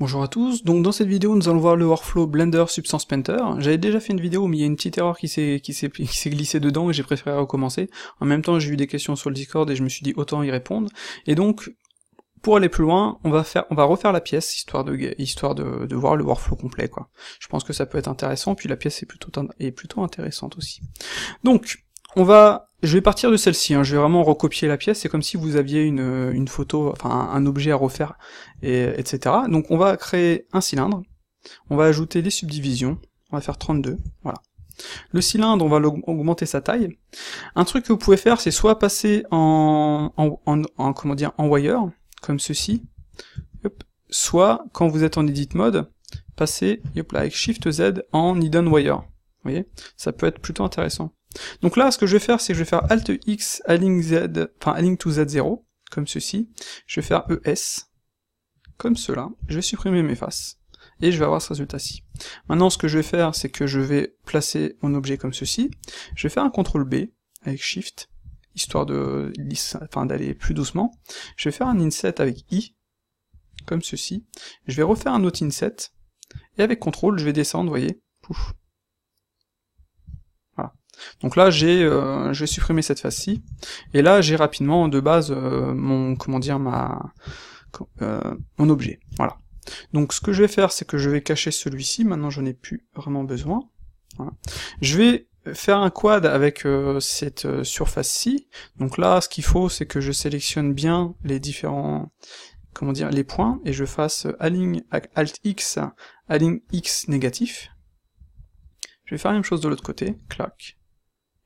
Bonjour à tous, donc dans cette vidéo nous allons voir le workflow Blender Substance Painter. J'avais déjà fait une vidéo mais il y a une petite erreur qui s'est glissée dedans et j'ai préféré recommencer. En même temps j'ai eu des questions sur le Discord et je me suis dit autant y répondre. Et donc pour aller plus loin, on va faire, on va refaire la pièce histoire de histoire de, voir le workflow complet quoi. Je pense que ça peut être intéressant. Puis la pièce est plutôt est plutôt intéressante aussi. Donc on va je vais partir de celle-ci, hein. je vais vraiment recopier la pièce, c'est comme si vous aviez une, une photo, enfin un objet à refaire, et, etc. Donc on va créer un cylindre, on va ajouter des subdivisions, on va faire 32, voilà. Le cylindre, on va augmenter sa taille. Un truc que vous pouvez faire, c'est soit passer en, en, en, comment dire, en wire, comme ceci, soit, quand vous êtes en edit mode, passer avec Shift Z en hidden wire. Vous voyez Ça peut être plutôt intéressant. Donc là, ce que je vais faire, c'est que je vais faire Alt X, Align Z, enfin Align to Z0, comme ceci. Je vais faire ES, comme cela. Je vais supprimer mes faces. Et je vais avoir ce résultat-ci. Maintenant, ce que je vais faire, c'est que je vais placer mon objet comme ceci. Je vais faire un CTRL B avec Shift, histoire de, enfin, d'aller plus doucement. Je vais faire un inset avec I, comme ceci. Je vais refaire un autre inset. Et avec CTRL, je vais descendre, vous voyez, pouf, donc là, j'ai, euh, je cette face ci Et là, j'ai rapidement de base euh, mon, comment dire, ma, euh, mon objet. Voilà. Donc ce que je vais faire, c'est que je vais cacher celui-ci. Maintenant, j'en ai plus vraiment besoin. Je vais faire un quad avec euh, cette surface-ci. Donc là, ce qu'il faut, c'est que je sélectionne bien les différents, comment dire, les points, et je fasse aligne alt x, aligne x négatif. Je vais faire la même chose de l'autre côté, clac,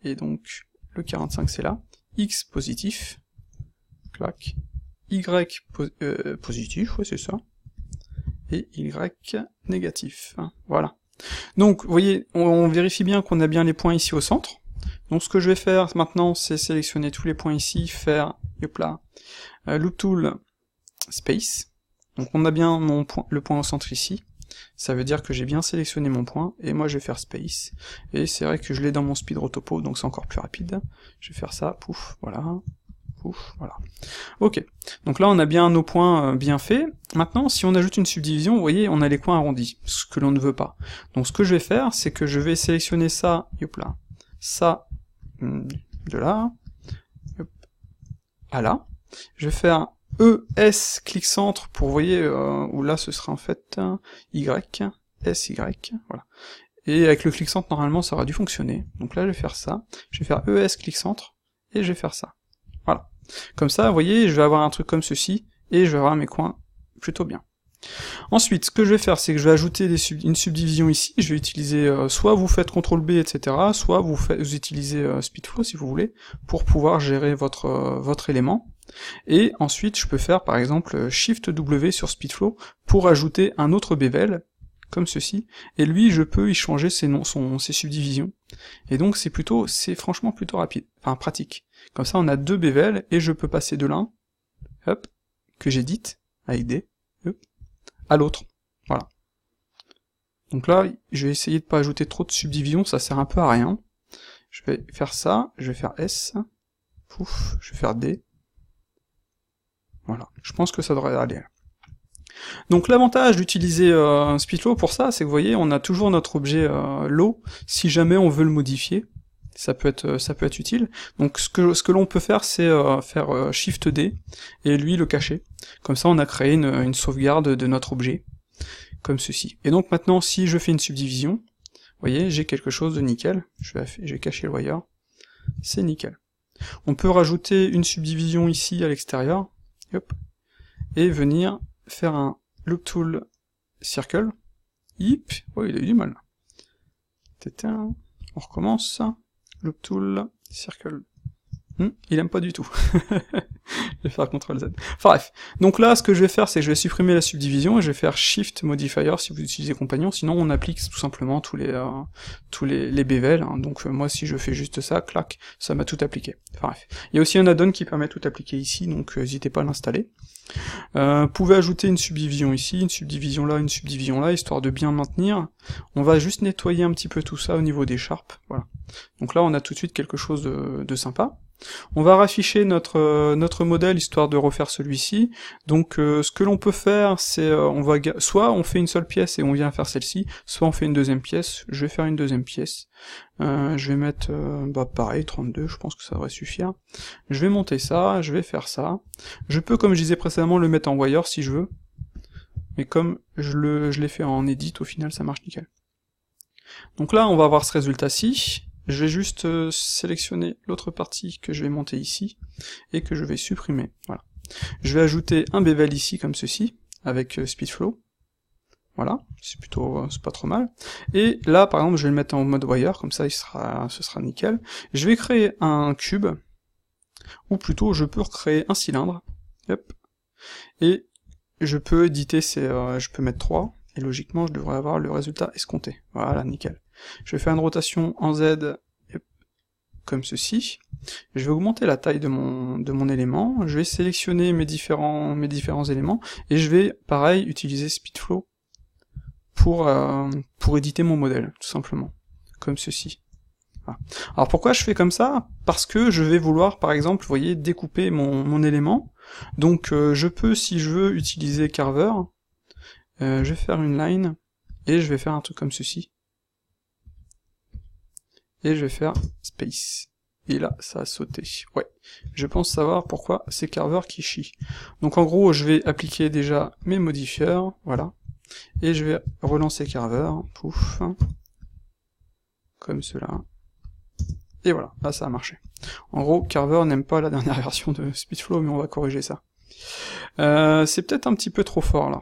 et donc le 45 c'est là, x positif, clac, y euh, positif, ouais c'est ça, et y négatif, voilà. Donc, vous voyez, on, vérifie bien qu'on a bien les points ici au centre. Donc ce que je vais faire maintenant, c'est sélectionner tous les points ici, faire, hop là, euh, loop tool, space. Donc on a bien mon point, le point au centre ici. Ça veut dire que j'ai bien sélectionné mon point, et moi je vais faire space. Et c'est vrai que je l'ai dans mon speed rotopo, donc c'est encore plus rapide. Je vais faire ça, pouf, voilà, pouf, voilà. Ok, donc là on a bien nos points euh, bien faits. Maintenant, si on ajoute une subdivision, vous voyez, on a les coins arrondis, ce que l'on ne veut pas. Donc ce que je vais faire, c'est que je vais sélectionner ça, là, ça, hmm, de là, à là. Je vais faire ES clic centre pour, vous voyez, euh, où là ce sera en fait euh, Y, SY, voilà. Et avec le clic centre, normalement, ça aura dû fonctionner. Donc là, je vais faire ça. Je vais faire ES clic centre, et je vais faire ça. Voilà. Comme ça, vous voyez, je vais avoir un truc comme ceci, et je vais avoir mes coins plutôt bien. Ensuite, ce que je vais faire, c'est que je vais ajouter une subdivision ici. Je vais utiliser, euh, soit vous faites CTRL B, etc., soit vous, utilisez SpeedFlow, si vous voulez, pour pouvoir gérer votre, votre élément. Et ensuite, je peux faire par exemple Shift W sur Speedflow pour ajouter un autre bevel, comme ceci, et lui, je peux y changer ses, ses subdivisions. Et donc, c'est plutôt, c'est franchement plutôt rapide, enfin pratique. Comme ça, on a deux bevels, et je peux passer de l'un, hop, que j'édite, avec D hop, e, à l'autre. Voilà. Donc là, je vais essayer de pas ajouter trop de subdivisions, ça sert un peu à rien. Je vais faire ça, je vais faire S, pouf, je vais faire D, voilà, je pense que ça devrait aller. Donc l'avantage d'utiliser un euh, Speedflow pour ça, c'est que vous voyez, on a toujours notre objet euh, low, si jamais on veut le modifier, ça peut être, euh, ça peut être utile. Donc ce que, ce que l'on peut faire, c'est euh, faire Shift D, et lui le cacher. Comme ça on a créé une, sauvegarde de notre objet, comme ceci. Et donc maintenant, si je fais une subdivision, vous voyez, j'ai quelque chose de nickel, je vais, je vais cacher le wire, c'est nickel. On peut rajouter une subdivision ici à l'extérieur, et venir faire un loop tool circle. Hip, oh, il a eu du mal. On recommence. Loop tool circle. Hmm, il aime pas du tout. je vais faire CTRL Z. Enfin, bref. Donc là, ce que je vais faire, c'est que je vais supprimer la subdivision et je vais faire Shift Modifier si vous utilisez compagnon. Sinon, on applique tout simplement tous les euh, tous les, les hein. Donc euh, moi, si je fais juste ça, clac, ça m'a tout appliqué. Enfin, bref. Il y a aussi un add-on qui permet tout appliquer ici, donc euh, n'hésitez pas à l'installer. Euh, vous pouvez ajouter une subdivision ici, une subdivision là, une subdivision là, histoire de bien maintenir. On va juste nettoyer un petit peu tout ça au niveau des sharps. Voilà. Donc là, on a tout de suite quelque chose de sympa. On va rafficher notre euh, notre modèle histoire de refaire celui-ci. Donc euh, ce que l'on peut faire, c'est euh, on va soit on fait une seule pièce et on vient faire celle-ci, soit on fait une deuxième pièce. Je vais faire une deuxième pièce. je vais mettre bah pareil 32, je pense que ça devrait suffire. Je vais monter ça, je vais faire ça. Je peux comme je disais précédemment le mettre en wire si je veux. Mais comme je je l'ai fait en edit au final ça marche nickel. Donc là on va avoir ce résultat-ci. Je vais juste euh, sélectionner l'autre partie que je vais monter ici et que je vais supprimer. Voilà. Je vais ajouter un bevel ici comme ceci avec euh, Speedflow. Voilà, c'est plutôt euh, c'est pas trop mal. Et là par exemple, je vais le mettre en mode wire comme ça il sera ce sera nickel. Je vais créer un cube ou plutôt je peux recréer un cylindre. Et je peux éditer ces je peux mettre 3 et logiquement, je devrais avoir le résultat escompté. Voilà, nickel. Je vais faire une rotation en Z comme ceci. Je vais augmenter la taille de mon, de mon élément. Je vais sélectionner mes différents, mes différents éléments. Et je vais, pareil, utiliser Speedflow pour, euh, pour éditer mon modèle, tout simplement. Comme ceci. Alors pourquoi je fais comme ça Parce que je vais vouloir, par exemple, vous voyez, découper mon, mon élément. Donc euh, je peux, si je veux, utiliser Carver euh, je vais faire une line et je vais faire un truc comme ceci. Et je vais faire space. Et là, ça a sauté. Ouais. Je pense savoir pourquoi c'est Carver qui chie. Donc en gros, je vais appliquer déjà mes modifieurs. Voilà. Et je vais relancer Carver. Pouf. Comme cela. Et voilà. Là, ça a marché. En gros, Carver n'aime pas la dernière version de Speedflow, mais on va corriger ça. Euh, c'est peut-être un petit peu trop fort là.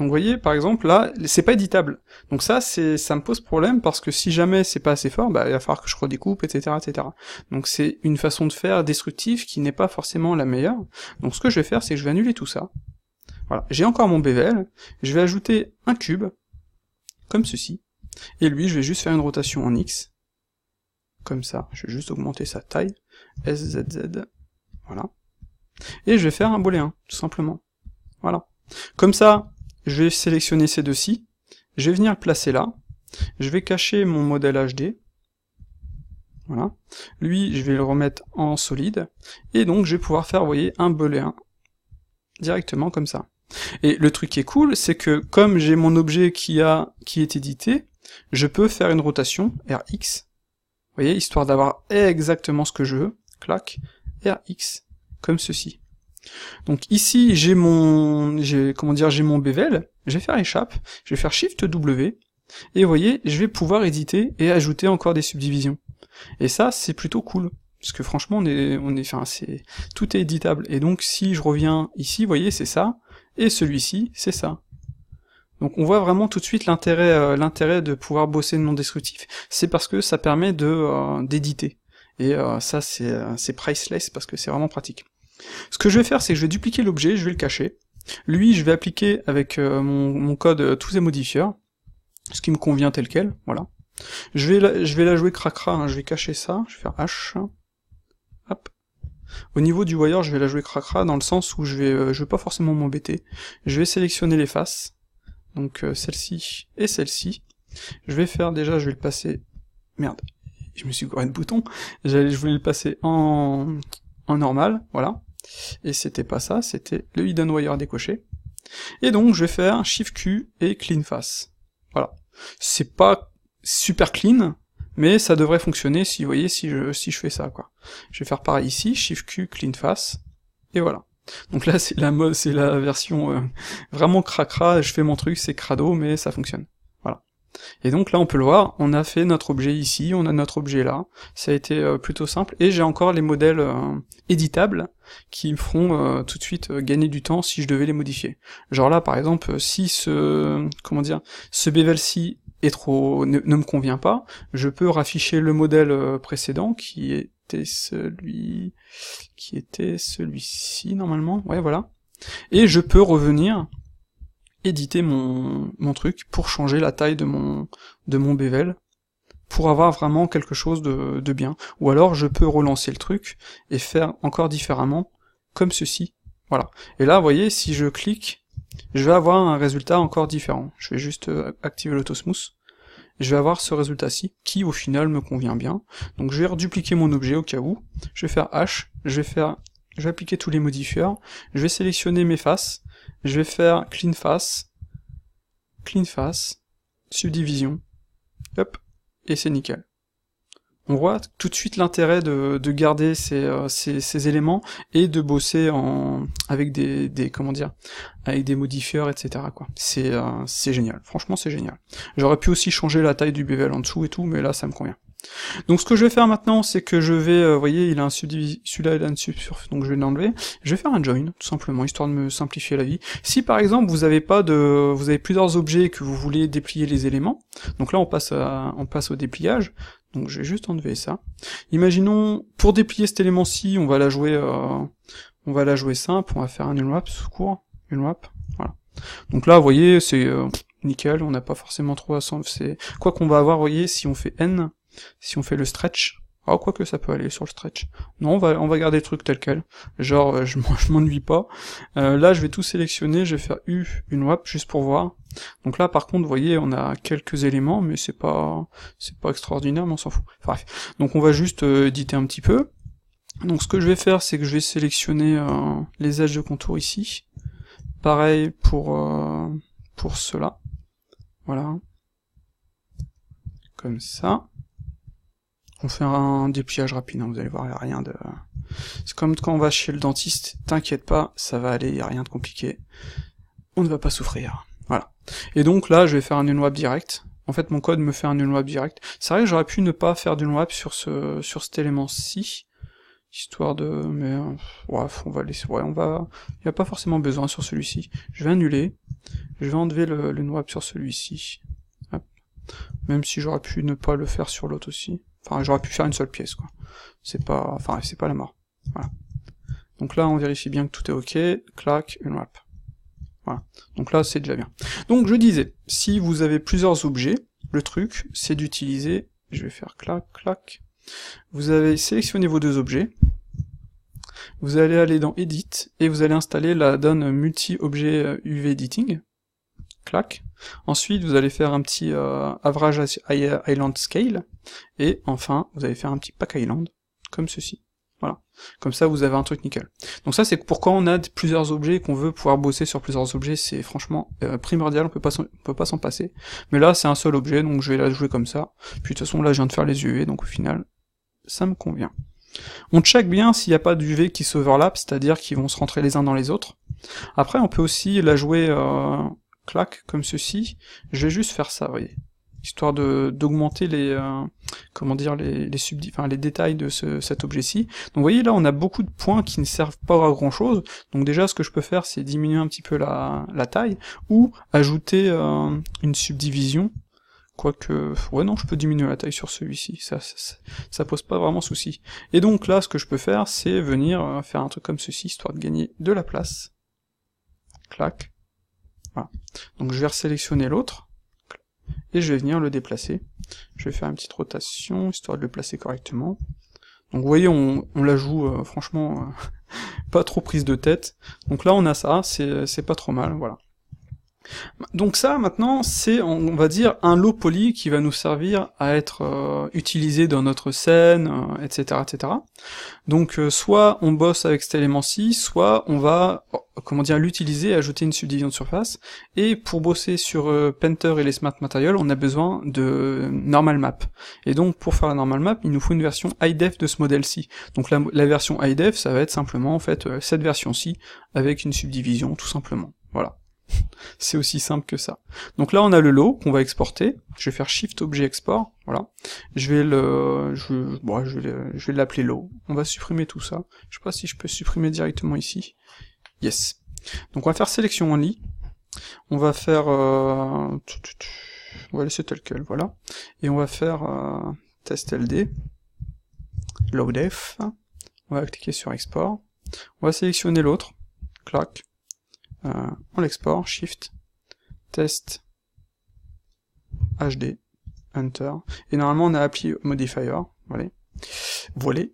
Donc vous voyez, par exemple, là, c'est pas éditable. Donc ça, ça me pose problème parce que si jamais c'est pas assez fort, bah, il va falloir que je redécoupe, etc., etc. Donc c'est une façon de faire destructive qui n'est pas forcément la meilleure. Donc ce que je vais faire, c'est que je vais annuler tout ça. Voilà. J'ai encore mon BVL. Je vais ajouter un cube. Comme ceci. Et lui, je vais juste faire une rotation en X. Comme ça. Je vais juste augmenter sa taille. SZZ. Voilà. Et je vais faire un boléen, tout simplement. Voilà. Comme ça, je vais sélectionner ces deux-ci, je vais venir le placer là, je vais cacher mon modèle HD, voilà. Lui, je vais le remettre en solide, et donc je vais pouvoir faire, voyez, un booléen hein, directement comme ça. Et le truc qui est cool, c'est que comme j'ai mon objet qui, a, qui est édité, je peux faire une rotation, RX, voyez, histoire d'avoir exactement ce que je veux, clac, RX, comme ceci. Donc ici, j'ai mon, j'ai, comment dire, j'ai mon bevel, je vais faire échappe, je vais faire Shift W, et vous voyez, je vais pouvoir éditer et ajouter encore des subdivisions. Et ça, c'est plutôt cool. Parce que franchement, on est, on est, enfin, c'est, tout est éditable. Et donc, si je reviens ici, vous voyez, c'est ça. Et celui-ci, c'est ça. Donc on voit vraiment tout de suite l'intérêt euh, l'intérêt de pouvoir bosser non destructif. C'est parce que ça permet de euh, d'éditer. Et euh, ça c'est priceless parce que c'est vraiment pratique. Ce que je vais faire, c'est que je vais dupliquer l'objet, je vais le cacher. Lui, je vais appliquer avec mon, code tous les modifieurs, ce qui me convient tel quel, voilà. Je vais la, jouer cracra, je vais cacher ça, je vais faire H, hop. Au niveau du wire, je vais la jouer cracra dans le sens où je vais, vais pas forcément m'embêter. Je vais sélectionner les faces, donc celle-ci et celle-ci. Je vais faire déjà, je vais le passer, merde, je me suis gouré de bouton, je voulais le passer en normal, voilà. Et c'était pas ça, c'était le hidden wire décoché. Et donc je vais faire Shift Q et clean face. Voilà. C'est pas super clean, mais ça devrait fonctionner si vous voyez si je si je fais ça quoi. Je vais faire pareil ici, Shift Q, clean face, et voilà. Donc là c'est la c'est la version euh, vraiment cracra, je fais mon truc, c'est crado, mais ça fonctionne. Et donc là, on peut le voir, on a fait notre objet ici, on a notre objet là. Ça a été euh, plutôt simple. Et j'ai encore les modèles euh, éditables qui me feront euh, tout de suite gagner du temps si je devais les modifier. Genre là, par exemple, si ce comment dire, ce bevel-ci est trop ne, ne, me convient pas, je peux rafficher le modèle précédent qui était celui qui était celui-ci normalement. Ouais, voilà. Et je peux revenir éditer mon, mon truc pour changer la taille de mon, de mon bevel pour avoir vraiment quelque chose de, de bien. Ou alors je peux relancer le truc et faire encore différemment comme ceci. Voilà. Et là, vous voyez, si je clique, je vais avoir un résultat encore différent. Je vais juste euh, activer l'autosmooth. Je vais avoir ce résultat-ci, qui au final me convient bien. Donc je vais redupliquer mon objet au cas où. Je vais faire H, je vais faire, je vais appliquer tous les modifieurs, je vais sélectionner mes faces, je vais faire clean face, clean face, subdivision, hop, et c'est nickel. On voit tout de suite l'intérêt de, garder euh, ces, éléments et de bosser en, avec des, des comment dire, avec des modifieurs, etc. Quoi. C'est, euh, c'est génial. Franchement, c'est génial. J'aurais pu aussi changer la taille du bevel en dessous et tout, mais là, ça me convient. Donc ce que je vais faire maintenant, c'est que je vais, euh, vous voyez, il a un subdivision, celui-là il a un subsurf, donc je vais l'enlever. Je vais faire un join, tout simplement, histoire de me simplifier la vie. Si par exemple vous avez pas de, vous avez plusieurs objets que vous voulez déplier les éléments, donc là on passe on passe au dépliage. Donc je vais juste enlever ça. Imaginons, pour déplier cet élément-ci, on va la jouer, euh, on va la jouer simple, on va faire un unwrap, court, unwrap, voilà. Donc là, vous voyez, c'est euh, nickel, on n'a pas forcément trop à s'en... Quoi qu'on va avoir, vous voyez, si on fait n, si on fait le stretch, ah, quoi que ça peut aller sur le stretch. Non, on va, on va garder le truc tel quel. Genre, euh, je, m'ennuie pas. Euh, là, je vais tout sélectionner, je vais faire U, une WAP, juste pour voir. Donc là, par contre, vous voyez, on a quelques éléments, mais c'est pas, c'est pas extraordinaire, mais on s'en fout. bref. Donc on va juste euh, éditer un petit peu. Donc ce que je vais faire, c'est que je vais sélectionner les âges de contour ici. Pareil pour, pour cela. Voilà. Comme ça. On fait un dépliage rapide, hein, vous allez voir, il a rien de... C'est comme quand on va chez le dentiste, t'inquiète pas, ça va aller, il n'y a rien de compliqué. On ne va pas souffrir. Voilà. Et donc là, je vais faire un unwap direct. En fait, mon code me fait un unwap direct. C'est vrai que j'aurais pu ne pas faire d'unwap sur, ce, sur cet élément-ci, histoire de... Mais ouais, on va laisser... Ouais, on va... Il n'y a pas forcément besoin sur celui-ci. Je vais annuler. Je vais enlever le, le sur celui-ci. Même si j'aurais pu ne pas le faire sur l'autre aussi. Enfin, j'aurais pu faire une seule pièce, quoi. C'est pas, enfin, c'est pas la mort. Voilà. Donc là, on vérifie bien que tout est ok. Clac, une wrap. Voilà. Donc là, c'est déjà bien. Donc je disais, si vous avez plusieurs objets, le truc, c'est d'utiliser, je vais faire clac, clac. Vous avez sélectionné vos deux objets. Vous allez aller dans Edit et vous allez installer la donne multi-objet UV euh, Editing. Clac. Ensuite, vous allez faire un petit euh, avrage average island scale. Et enfin, vous allez faire un petit pack island, comme ceci. Voilà. Comme ça, vous avez un truc nickel. Donc ça, c'est pourquoi on a plusieurs objets qu'on veut pouvoir bosser sur plusieurs objets. C'est franchement euh, primordial, on peut pas peut pas s'en passer. Mais là, c'est un seul objet, donc je vais la jouer comme ça. Puis de toute façon, là, je viens de faire les UV, donc au final, ça me convient. On check bien s'il n'y a pas d'UV qui s'overlap, c'est-à-dire qu'ils vont se rentrer les uns dans les autres. Après, on peut aussi la jouer... Euh, clac, comme ceci. Je vais juste faire ça, vous voyez. Histoire d'augmenter les, euh, comment dire, les, les, les détails de cet objet-ci. Donc vous voyez là, on a beaucoup de points qui ne servent pas à grand chose. Donc déjà, ce que je peux faire, c'est diminuer un petit peu la, taille, ou ajouter euh, une subdivision quoique ouais non je peux diminuer la taille sur celui-ci ça, pose pas vraiment souci et donc là ce que je peux faire c'est venir euh, faire un truc comme ceci histoire de gagner de la place clac donc je vais sélectionner l'autre, et je vais venir le déplacer. Je vais faire une petite rotation, histoire de le placer correctement. Donc vous voyez, on, la joue euh, franchement euh, pas trop prise de tête. Donc là on a ça, c'est pas trop mal, voilà. Donc ça, maintenant, c'est, on va dire, un lot poli qui va nous servir à être euh, utilisé dans notre scène, etc., euh, etc. Donc euh, soit on bosse avec cet élément-ci, soit on va, comment dire, l'utiliser, ajouter une subdivision de surface. Et pour bosser sur Painter et les Smart Materials, on a besoin de normal map. Et donc pour faire la normal map, il nous faut une version iDef de ce modèle-ci. Donc la, version iDef, ça va être simplement en fait cette version-ci avec une subdivision, tout simplement. Voilà. C'est aussi simple que ça. Donc là, on a le lot qu'on va exporter. Je vais faire Shift Objet Export. Voilà. Je vais le, je, je vais, l'appeler lot. On va supprimer tout ça. Je sais pas si je peux supprimer directement ici. Yes. Donc on va faire sélection en ligne On va faire, euh... on va tel quel, voilà. Et on va faire euh, test LD, loadf. On va cliquer sur export. On va sélectionner l'autre. Clac. Euh, on l'export, Shift, Test, HD, Enter. Et normalement, on a appli Modifier. Voilà. Voilà.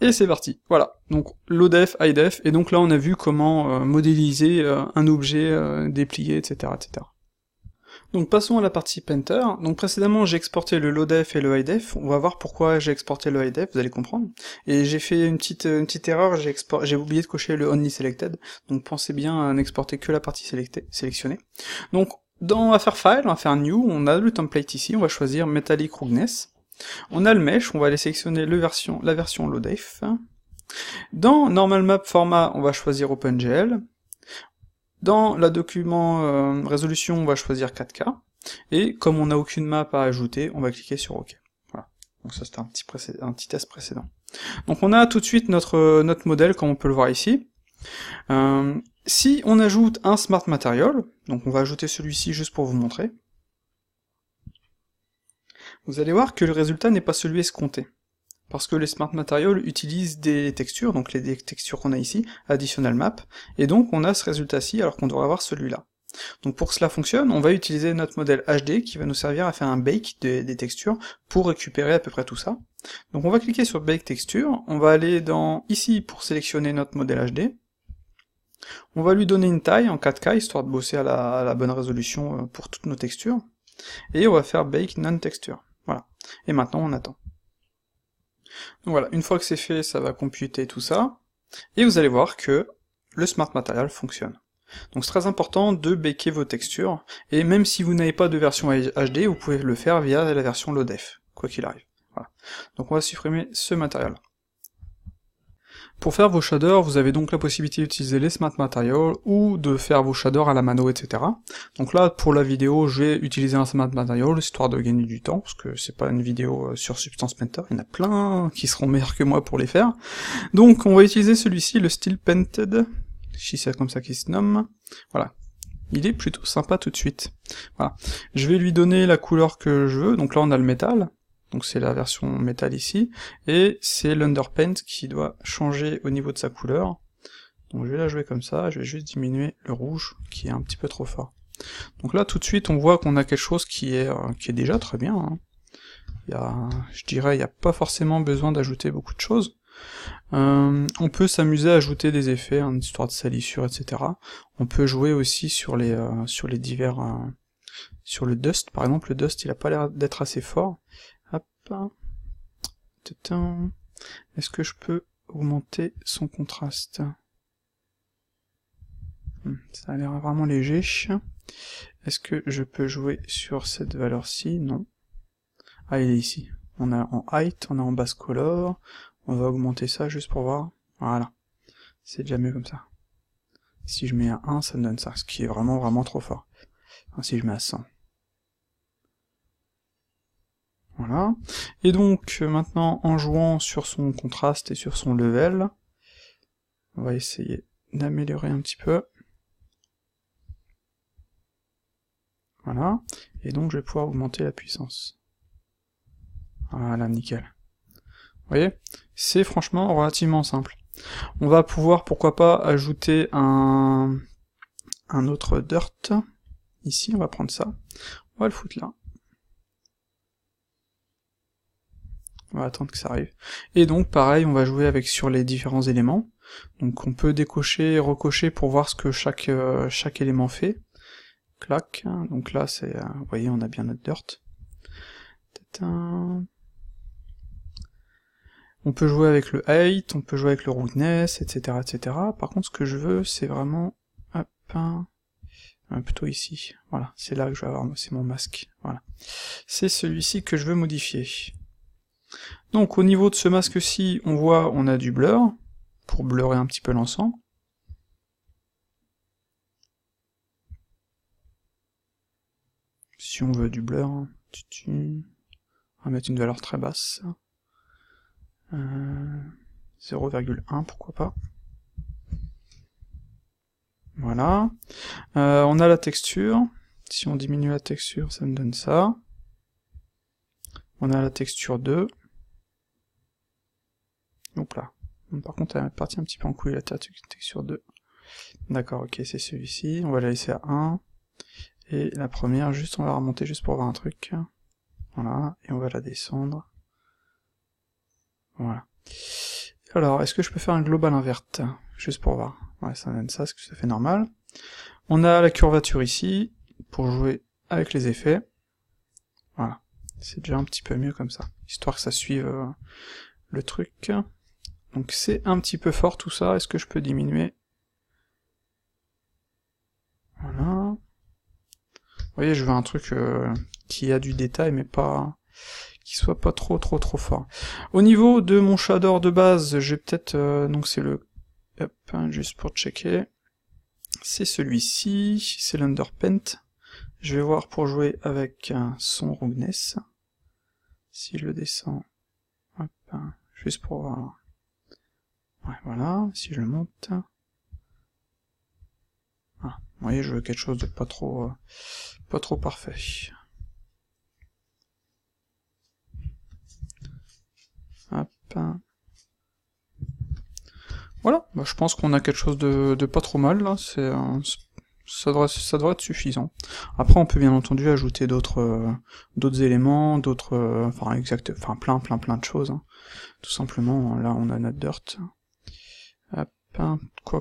et c'est parti. Voilà. Donc, low def, Et donc là, on a vu comment euh, modéliser euh, un objet déplié, etc., etc. Donc passons à la partie Painter. Donc précédemment j'ai exporté le LODF et le IDF. On va voir pourquoi j'ai exporté le IDF. vous allez comprendre. Et j'ai fait une petite, une petite erreur, j'ai oublié de cocher le only selected. Donc pensez bien à n'exporter que la partie sélectionnée. Donc dans affaire file, on new, on a le template ici, on va choisir metallic roughness. On a le mesh, on va aller sélectionner le version, la version lodef. Dans normal map format, on va choisir OpenGL. Dans la document euh, résolution, on va choisir 4K. Et comme on n'a aucune map à ajouter, on va cliquer sur OK. Voilà. Donc ça, c'était un petit, un petit test précédent. Donc on a tout de suite notre, euh, notre modèle, comme on peut le voir ici. Euh, si on ajoute un Smart Material, donc on va ajouter celui-ci juste pour vous montrer, vous allez voir que le résultat n'est pas celui escompté parce que les smart materials utilisent des textures, donc les textures qu'on a ici, additional map, et donc on a ce résultat-ci alors qu'on devrait avoir celui-là. Donc pour que cela fonctionne, on va utiliser notre modèle HD qui va nous servir à faire un bake des, textures pour récupérer à peu près tout ça. Donc on va cliquer sur Bake Texture, on va aller dans ici pour sélectionner notre modèle HD, on va lui donner une taille en 4K, histoire de bosser à la, à la bonne résolution euh, pour toutes nos textures, et on va faire Bake Non Texture. Voilà. Et maintenant on attend. Donc voilà, une fois que c'est fait, ça va computer tout ça, et vous allez voir que le Smart Material fonctionne. Donc c'est très important de béquer vos textures, et même si vous n'avez pas de version HD, vous pouvez le faire via la version LODEF, quoi qu'il arrive. Donc on va supprimer ce matériel. Pour faire vos shaders, vous avez donc la possibilité d'utiliser les Smart Materials ou de faire vos shaders à la mano, etc. Donc là, pour la vidéo, j'ai utilisé un Smart Material, histoire de gagner du temps, parce que c'est pas une vidéo euh, sur Substance Painter, il y en a plein qui seront meilleurs que moi pour les faire. Donc on va utiliser celui-ci, le Steel Painted, si c'est comme ça qu'il se nomme. Voilà, il est plutôt sympa tout de suite. Voilà. Je vais lui donner la couleur que je veux, donc là on a le métal, donc c'est la version métal ici, et c'est l'underpaint qui doit changer au niveau de sa couleur. Donc je vais la jouer comme ça, je vais juste diminuer le rouge qui est un petit peu trop fort. Donc là tout de suite on voit qu'on a quelque chose qui est, euh, qui est déjà très bien. Hein. je dirais il n'y a pas forcément besoin d'ajouter beaucoup de choses. Euh, on peut s'amuser à ajouter des effets, une hein, histoire de salissure, etc. On peut jouer aussi sur les, euh, sur les divers... sur le dust, par exemple, le dust il n'a pas l'air d'être assez fort, est-ce que je peux augmenter son contraste hmm, Ça a l'air vraiment léger. Est-ce que je peux jouer sur cette valeur-ci Non. Ah, il est ici. On a en height, on a en basse color. On va augmenter ça juste pour voir. Voilà. C'est déjà mieux comme ça. Si je mets à 1, ça me donne ça, ce qui est vraiment vraiment trop fort. si je mets à 100. Voilà. Et donc, euh, maintenant, en jouant sur son contraste et sur son level, on va essayer d'améliorer un petit peu. Voilà. Et donc, je vais pouvoir augmenter la puissance. Voilà, nickel. Vous voyez C'est franchement relativement simple. On va pouvoir, pourquoi pas, ajouter un, un autre dirt. Ici, on va prendre ça. On va le foutre là. On va attendre que ça arrive. Et donc, pareil, on va jouer avec sur les différents éléments. Donc on peut décocher et recocher pour voir ce que chaque, euh, chaque élément fait. Clac, donc là c'est, euh, vous voyez on a bien notre dirt. On peut jouer avec le height, on peut jouer avec le roughness, etc. etc. Par contre ce que je veux c'est vraiment, hop, un hein, euh, plutôt ici, voilà, c'est là que je vais avoir, c'est mon masque, voilà. C'est celui-ci que je veux modifier. Donc au niveau de ce masque-ci, on voit on a du blur, pour blurrer un petit peu l'ensemble. Si on veut du blur, hein, on va mettre une valeur très basse. 0,1 euh, pourquoi pas. Voilà. Euh, on a la texture. Si on diminue la texture, ça me donne ça. On a la texture 2. Donc là. Par contre, elle est partie un petit peu en couille, la texture 2. D'accord, ok, c'est celui-ci. On va la laisser à 1. Et la première, juste, on va la remonter juste pour voir un truc. Voilà, et on va la descendre. Voilà. Alors, est-ce que je peux faire un global inverte Juste pour voir. Ouais, ça donne ça, Est-ce que ça fait normal. On a la curvature ici, pour jouer avec les effets. Voilà. C'est déjà un petit peu mieux comme ça, histoire que ça suive euh, le truc. Donc c'est un petit peu fort tout ça, est-ce que je peux diminuer Voilà. Vous voyez, je veux un truc euh, qui a du détail, mais pas qui soit pas trop trop trop fort. Au niveau de mon shader de base, j'ai peut-être... Euh, donc c'est le... Hop, hein, juste pour checker. C'est celui-ci, c'est l'underpaint. Je vais voir pour jouer avec euh, son rougness. Si je le descends, hop, hein, juste pour voir voilà, si je le monte... Ah, vous voyez, je veux quelque chose de pas trop, euh, pas trop parfait. Voilà, bah, je pense qu'on a quelque chose de, pas trop mal, là, c'est... Euh, ça devrait, être suffisant. Après, on peut bien entendu ajouter d'autres euh, d'autres éléments, d'autres... enfin, exact... plein, plein, plein de choses. Hein. Tout simplement, là, on a notre dirt. Hop, ah, hein,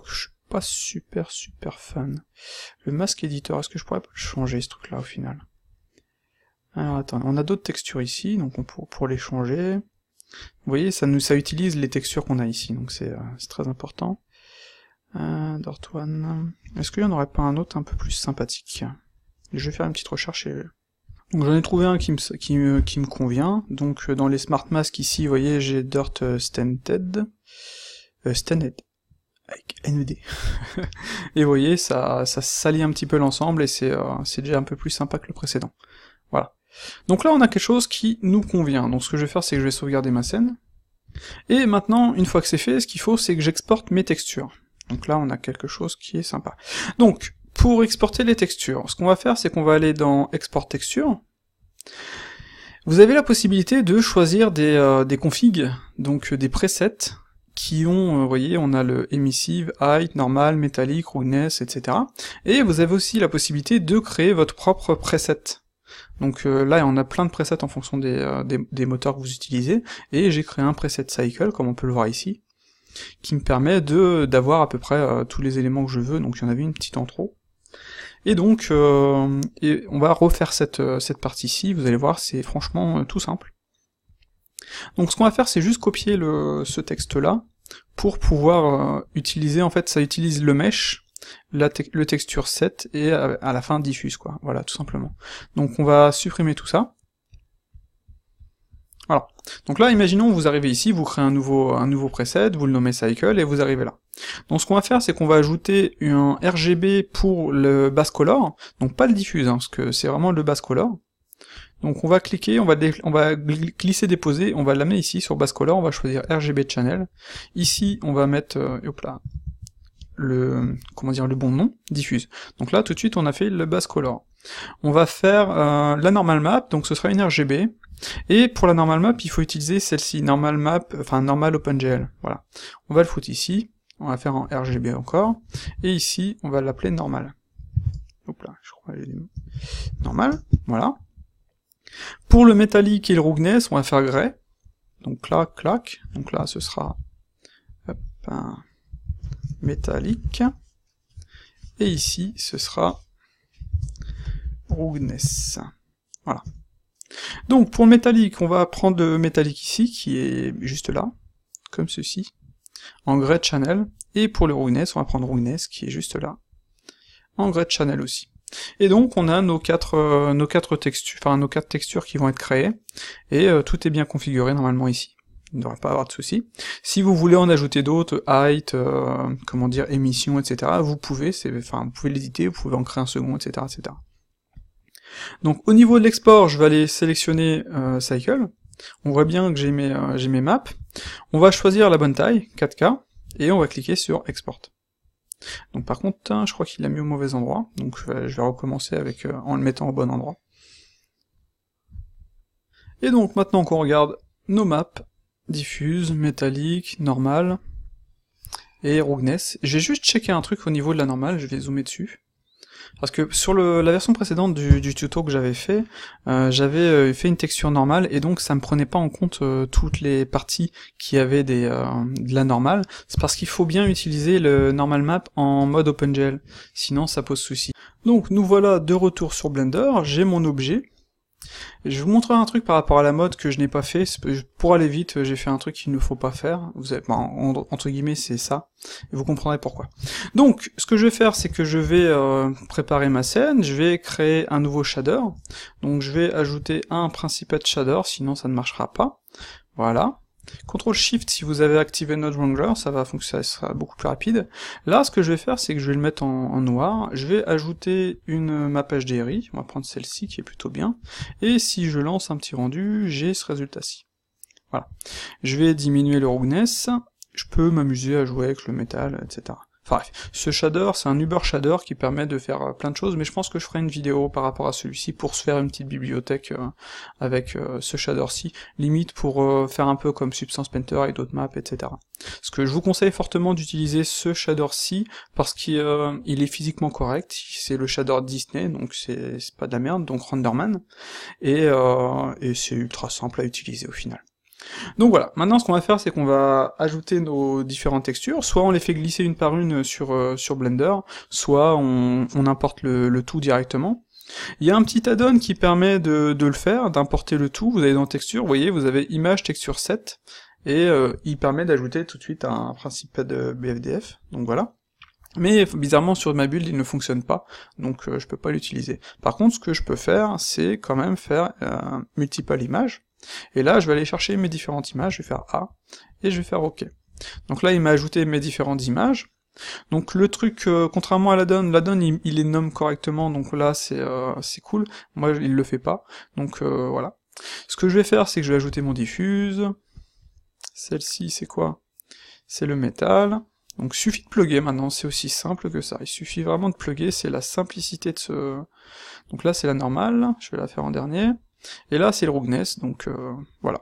je suis pas super super fan. Le masque éditeur, est-ce que je pourrais changer ce truc là au final Alors attends, on a d'autres textures ici, donc on pour, pour les changer. Vous voyez, ça nous ça utilise les textures qu'on a ici, donc c'est euh, très important. Euh, est-ce qu'il y en aurait pas un autre un peu plus sympathique Je vais faire une petite recherche et... Donc j'en ai trouvé un qui me, qui, convient. Donc euh, dans les Smart Masks ici, vous voyez, j'ai Dirt euh, Stunted euh, Stunned avec NED. et vous voyez, ça, ça un petit peu l'ensemble et euh, c'est déjà un peu plus sympa que le précédent. Voilà. Donc là, on a quelque chose qui nous convient. Donc ce que je vais faire, c'est que je vais sauvegarder ma scène. Et maintenant, une fois que c'est fait, ce qu'il faut, c'est que j'exporte mes textures. Donc là, on a quelque chose qui est sympa. Donc, pour exporter les textures, ce qu'on va faire, c'est qu'on va aller dans Export Texture. Vous avez la possibilité de choisir des, euh, des configs, donc des presets, qui ont, euh, vous voyez, on a le émissive, height, normal, métallique, roughness, etc. Et vous avez aussi la possibilité de créer votre propre preset. Donc euh, là, on a plein de presets en fonction euh, des, des, moteurs que vous utilisez, et j'ai créé un preset cycle, comme on peut le voir ici, qui me permet de d'avoir à peu près tous les éléments que je veux, donc il y en avait une petite en Et donc, et on va refaire cette, cette partie-ci, vous allez voir, c'est franchement tout simple. Donc ce qu'on va faire, c'est juste copier ce texte-là pour pouvoir euh, utiliser, en fait, ça utilise le mesh, le texture set et euh, à, la fin diffuse, quoi. Voilà, tout simplement. Donc on va supprimer tout ça. Voilà. Donc là, imaginons, vous arrivez ici, vous créez un nouveau, un nouveau preset, vous le nommez Cycle, et vous arrivez là. Donc ce qu'on va faire, c'est qu'on va ajouter un RGB pour le base color, donc pas le diffuse, hein, parce que c'est vraiment le base color. Donc on va cliquer, on va, glisser, déposer, on va l'amener ici sur Base Color, on va choisir RGB Channel. Ici, on va mettre, euh, hop là, le, comment dire, le bon nom, diffuse. Donc là, tout de suite, on a fait le Base Color. On va faire euh, la normal map, donc ce sera une RGB. Et pour la normal map, il faut utiliser celle-ci, normal map, enfin normal OpenGL. Voilà. On va le foutre ici, on va faire en RGB encore, et ici, on va l'appeler normal. Hop là, je crois normal, voilà. Pour le métallique et le rougness, on va faire grey. Donc là, clac. Donc là, ce sera métallique. Et ici, ce sera rougness. Voilà. Donc pour le métallique, on va prendre le métallique ici, qui est juste là, comme ceci, en de channel. Et pour le rougness, on va prendre rougness qui est juste là, en de channel aussi. Et donc on a nos quatre, euh, nos quatre textures, enfin nos quatre textures qui vont être créées, et euh, tout est bien configuré normalement ici. Il ne devrait pas avoir de soucis. Si vous voulez en ajouter d'autres, height, euh, comment dire, émission, etc., vous pouvez, enfin vous pouvez l'éditer, vous pouvez en créer un second, etc., etc. Donc au niveau de l'export, je vais aller sélectionner Cycle. On voit bien que j'ai mes, mes maps. On va choisir la bonne taille, 4K, et on va cliquer sur Export. Donc par contre, je crois qu'il l'a mis au mauvais endroit, donc je vais, recommencer avec, euh, en le mettant au bon endroit. Et donc maintenant qu'on regarde nos maps, diffuse, métallique, normal, et rougness, j'ai juste checké un truc au niveau de la normale, je vais zoomer dessus. Parce que sur la version précédente du, tuto que j'avais fait, euh, j'avais euh, fait une texture normale et donc ça me prenait pas en compte euh, toutes les parties qui avaient des, de la normale. C'est parce qu'il faut bien utiliser le normal map en mode OpenGL, sinon ça pose souci. Donc nous voilà de retour sur Blender, j'ai mon objet, je vous montrerai un truc par rapport à la mode que je n'ai pas fait. Pour aller vite, euh, j'ai fait un truc qu'il ne faut pas faire. Vous avez, ben, entre guillemets, c'est ça. Et vous comprendrez pourquoi. Donc, ce que je vais faire, c'est que je vais euh, préparer ma scène. Je vais créer un nouveau shader. Donc, je vais ajouter un principal shader, sinon ça ne marchera pas. Voilà. CTRL-SHIFT si vous avez activé Node Wrangler, ça va fonctionner, ça sera beaucoup plus rapide. Là, ce que je vais faire, c'est que je vais le mettre en, en noir, je vais ajouter une map HDRI, on va prendre celle-ci qui est plutôt bien, et si je lance un petit rendu, j'ai ce résultat-ci. Voilà. Je vais diminuer le roughness, je peux m'amuser à jouer avec le métal, etc. Enfin bref, ce shader, c'est un Uber shader qui permet de faire euh, plein de choses, mais je pense que je ferai une vidéo par rapport à celui-ci pour se faire une petite bibliothèque euh, avec euh, ce shader-ci, limite pour faire un peu comme Substance Painter et d'autres maps, etc. Ce que je vous conseille fortement d'utiliser ce shader-ci, parce qu'il est physiquement correct, c'est le shader Disney, donc c'est pas de la merde, donc Renderman, et, et c'est ultra simple à utiliser au final. Donc voilà, maintenant ce qu'on va faire c'est qu'on va ajouter nos différentes textures, soit on les fait glisser une par une sur, euh, Blender, soit on, importe le, tout directement. Il y a un petit add-on qui permet de, le faire, d'importer le tout, vous allez dans texture, vous voyez vous avez image texture 7, et euh, il permet d'ajouter tout de suite un principe de BFDF, donc voilà. Mais bizarrement sur ma build il ne fonctionne pas, donc je euh, je peux pas l'utiliser. Par contre ce que je peux faire c'est quand même faire multiple Image, et là, je vais aller chercher mes différentes images, je vais faire A, et je vais faire OK. Donc là, il m'a ajouté mes différentes images. Donc le truc, euh, contrairement à la donne, la donne il, les nomme correctement, donc là euh, c'est cool, moi il le fait pas, donc euh, voilà. Ce que je vais faire, c'est que je vais ajouter mon diffuse, celle-ci c'est quoi C'est le métal, donc suffit de plugger maintenant, c'est aussi simple que ça, il suffit vraiment de plugger, c'est la simplicité de ce... Donc là c'est la normale, je vais la faire en dernier, et là, c'est le Rougness, donc euh, voilà.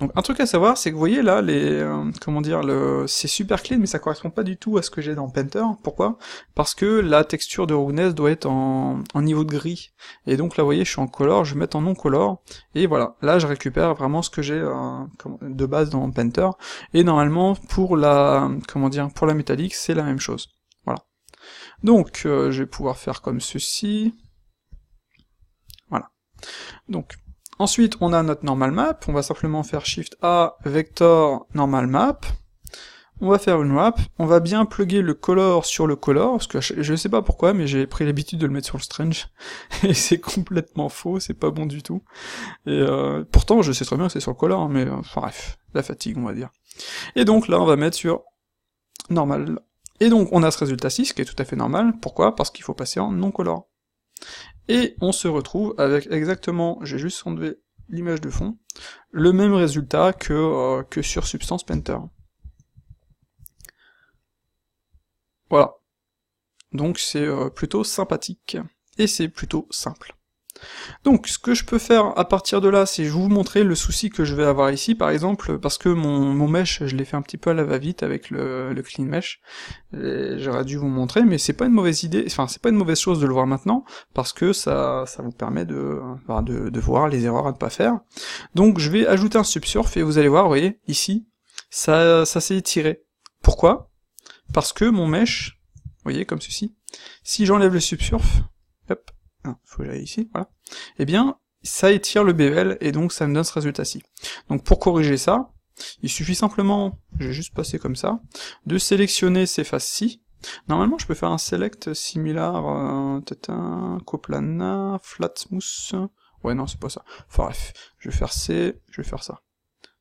Donc un truc à savoir, c'est que vous voyez là, les, euh, comment dire, le, c'est super clean, mais ça correspond pas du tout à ce que j'ai dans Painter. Pourquoi Parce que la texture de Rougness doit être en, en, niveau de gris. Et donc là, vous voyez, je suis en color, je vais mettre en non color, et voilà. Là, je récupère vraiment ce que j'ai euh, de base dans Painter. Et normalement, pour la, comment dire, pour la métallique, c'est la même chose. Voilà. Donc, je vais pouvoir faire comme ceci. Donc, ensuite, on a notre normal map. On va simplement faire Shift A, vector normal map. On va faire une wrap. On va bien plugger le color sur le color, parce que je ne sais pas pourquoi, mais j'ai pris l'habitude de le mettre sur le strange. Et c'est complètement faux, c'est pas bon du tout. Et euh, pourtant, je sais très bien que c'est sur le color, hein, mais enfin, bref, la fatigue, on va dire. Et donc là, on va mettre sur normal. Et donc, on a ce résultat ce qui est tout à fait normal. Pourquoi Parce qu'il faut passer en non-color. Et on se retrouve avec exactement, j'ai juste enlevé l'image de fond, le même résultat que, euh, que sur Substance Painter. Voilà. Donc c'est euh, plutôt sympathique. Et c'est plutôt simple. Donc ce que je peux faire à partir de là, c'est je vous montrer le souci que je vais avoir ici, par exemple, parce que mon, mon mesh, je l'ai fait un petit peu à la va-vite avec le, clean mesh, euh, j'aurais dû vous montrer, mais c'est pas une mauvaise idée, enfin c'est pas une mauvaise chose de le voir maintenant, parce que ça, ça vous permet de, de, voir les erreurs à ne pas faire. Donc je vais ajouter un subsurf, et vous allez voir, vous voyez, ici, ça, ça s'est étiré. Pourquoi Parce que mon mesh, vous voyez, comme ceci, si j'enlève le subsurf, il ah, faut que j'aille ici, voilà, eh bien, ça étire le BL, et donc ça me donne ce résultat-ci. Donc pour corriger ça, il suffit simplement, je vais juste passer comme ça, de sélectionner ces faces-ci. Normalement, je peux faire un select similar, euh, un coplana, flat smooth. Ouais, non, c'est pas ça. Enfin bref, je vais faire C, je vais faire ça.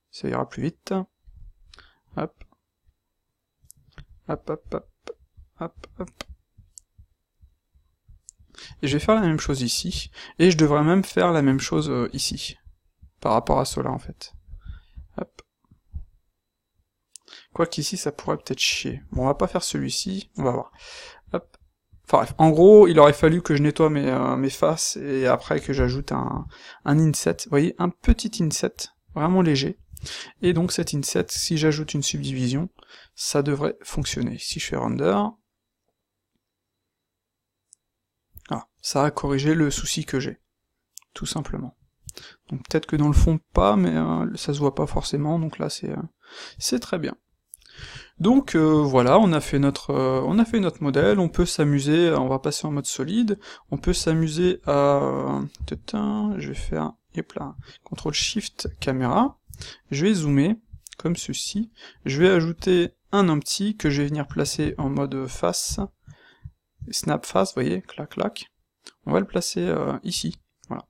Ça ira plus vite. Hop. Hop, hop, hop. Hop, hop. Et je vais faire la même chose ici, et je devrais même faire la même chose euh, ici, par rapport à cela en fait. Hop. Quoi qu'ici, ça pourrait peut-être chier. Bon, on va pas faire celui-ci, on va voir. Enfin en gros, il aurait fallu que je nettoie mes, euh, mes faces, et après que j'ajoute un, un inset. Vous voyez, un petit inset, vraiment léger. Et donc cet inset, si j'ajoute une subdivision, ça devrait fonctionner. Si je fais render, ça a corrigé le souci que j'ai, tout simplement. Donc peut-être que dans le fond pas, mais euh, ça se voit pas forcément, donc là c'est euh, c'est très bien. Donc euh, voilà, on a fait notre euh, on a fait notre modèle, on peut s'amuser, on va passer en mode solide, on peut s'amuser à je vais faire hop contrôle shift caméra, je vais zoomer comme ceci, je vais ajouter un empty que je vais venir placer en mode face, snap face, vous voyez, clac clac. On va le placer euh, ici, voilà.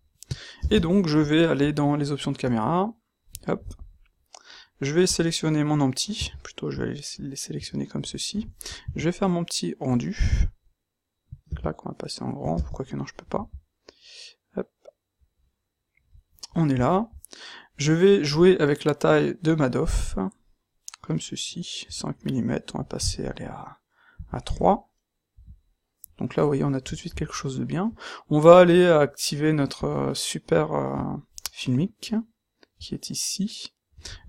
Et donc je vais aller dans les options de caméra, hop, je vais sélectionner mon empty, plutôt je vais les sélectionner comme ceci, je vais faire mon petit rendu, là qu'on va passer en grand, pourquoi que non je peux pas, hop, on est là, je vais jouer avec la taille de Madoff, comme ceci, 5 mm, on va passer aller à, à 3, donc là, vous voyez, on a tout de suite quelque chose de bien. On va aller activer notre euh, super euh, filmique, qui est ici.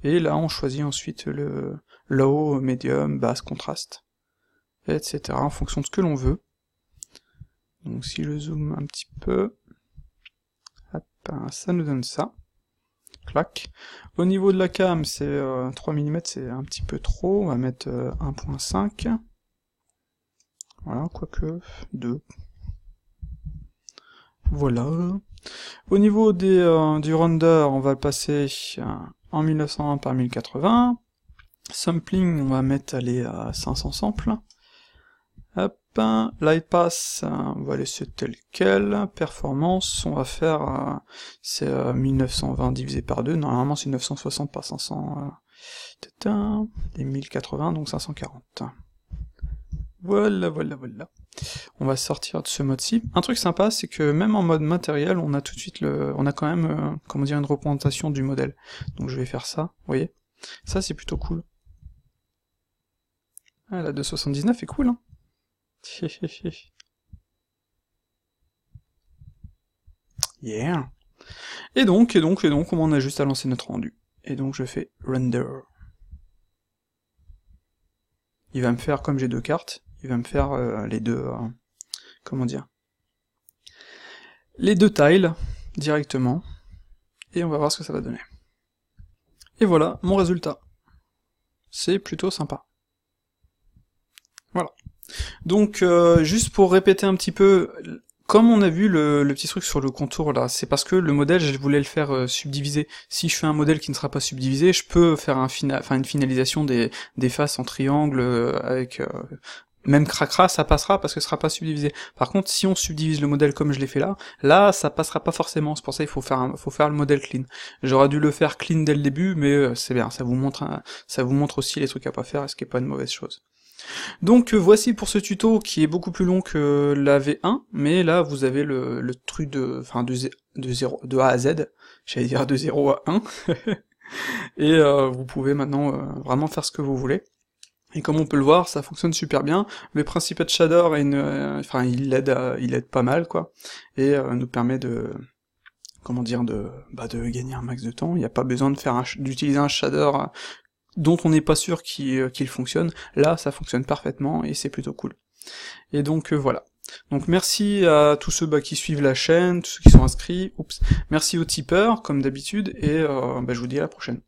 Et là, on choisit ensuite le low, medium, basse, contraste, etc. en fonction de ce que l'on veut. Donc si je zoome un petit peu, ça nous donne ça. Clac. Au niveau de la cam, c'est 3 euh, mm, c'est un petit peu trop. On va mettre 1.5. Voilà, quoique, 2 Voilà. Au niveau des, euh, du render, on va le passer euh, en 1920 par 1080. Sampling, on va mettre aller à 500 samples. Hop, light pass, euh, on va laisser tel quel. Performance, on va faire, c'est 1920 divisé par 2. Normalement, c'est 960 par 500. et 1080, donc 540. Voilà, voilà, voilà. On va sortir de ce mode-ci. Un truc sympa, c'est que même en mode matériel, on a tout de suite le, on a quand même, euh, dire, une représentation du modèle. Donc je vais faire ça, vous voyez. Ça, c'est plutôt cool. Ah, la 279 est cool, hein. yeah. Et donc, et donc, et donc, on a juste à lancer notre rendu. Et donc je fais render. Il va me faire, comme j'ai deux cartes, il va me faire euh, les deux, euh, comment dire, les deux tiles directement, et on va voir ce que ça va donner. Et voilà mon résultat. C'est plutôt sympa. Voilà. Donc, euh, juste pour répéter un petit peu, comme on a vu le, petit truc sur le contour là, c'est parce que le modèle, je voulais le faire subdiviser. Si je fais un modèle qui ne sera pas subdivisé, je peux faire une finalisation des, faces en triangle avec même cracra, ça passera parce que ce sera pas subdivisé. Par contre, si on subdivise le modèle comme je l'ai fait là, là, ça passera pas forcément. C'est pour ça qu'il faut faire, un, faut faire le modèle clean. J'aurais dû le faire clean dès le début, mais euh, c'est bien. Ça vous montre, ça vous montre aussi les trucs à pas faire, et ce qui est pas une mauvaise chose. Donc euh, voici pour ce tuto qui est beaucoup plus long que la V1, mais là vous avez le, truc de, enfin de, de, de A à Z, j'allais dire de 0 à 1, et euh, vous pouvez maintenant vraiment faire ce que vous voulez. Et comme on peut le voir, ça fonctionne super bien. Le principe de Shader, une, enfin, il aide, euh, il aide pas mal, quoi, et euh, nous permet de, comment dire, de, bah, de gagner un max de temps. Il n'y a pas besoin de faire d'utiliser un shader dont on n'est pas sûr euh, qu'il fonctionne. Là, ça fonctionne parfaitement et c'est plutôt cool. Et donc voilà. Donc merci à tous ceux bah, qui suivent la chaîne, tous ceux qui sont inscrits. Oups. Merci aux tipeurs, comme d'habitude, et bah, je vous dis à la prochaine.